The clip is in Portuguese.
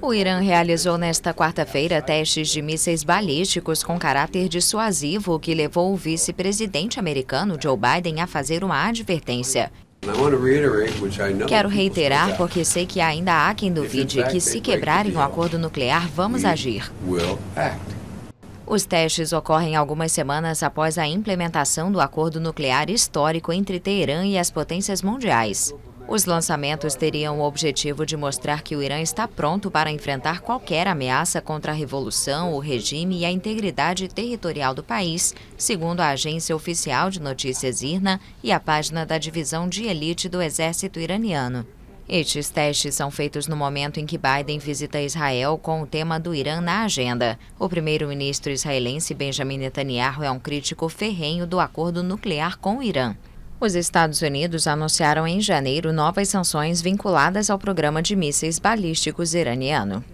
O Irã realizou nesta quarta-feira testes de mísseis balísticos com caráter dissuasivo, que levou o vice-presidente americano Joe Biden a fazer uma advertência. Quero reiterar, porque sei que ainda há quem duvide que, se quebrarem o acordo nuclear, vamos agir. Os testes ocorrem algumas semanas após a implementação do acordo nuclear histórico entre Teherã e as potências mundiais. Os lançamentos teriam o objetivo de mostrar que o Irã está pronto para enfrentar qualquer ameaça contra a revolução, o regime e a integridade territorial do país, segundo a agência oficial de notícias IRNA e a página da divisão de elite do exército iraniano. Estes testes são feitos no momento em que Biden visita Israel com o tema do Irã na agenda. O primeiro-ministro israelense Benjamin Netanyahu é um crítico ferrenho do acordo nuclear com o Irã. Os Estados Unidos anunciaram em janeiro novas sanções vinculadas ao programa de mísseis balísticos iraniano.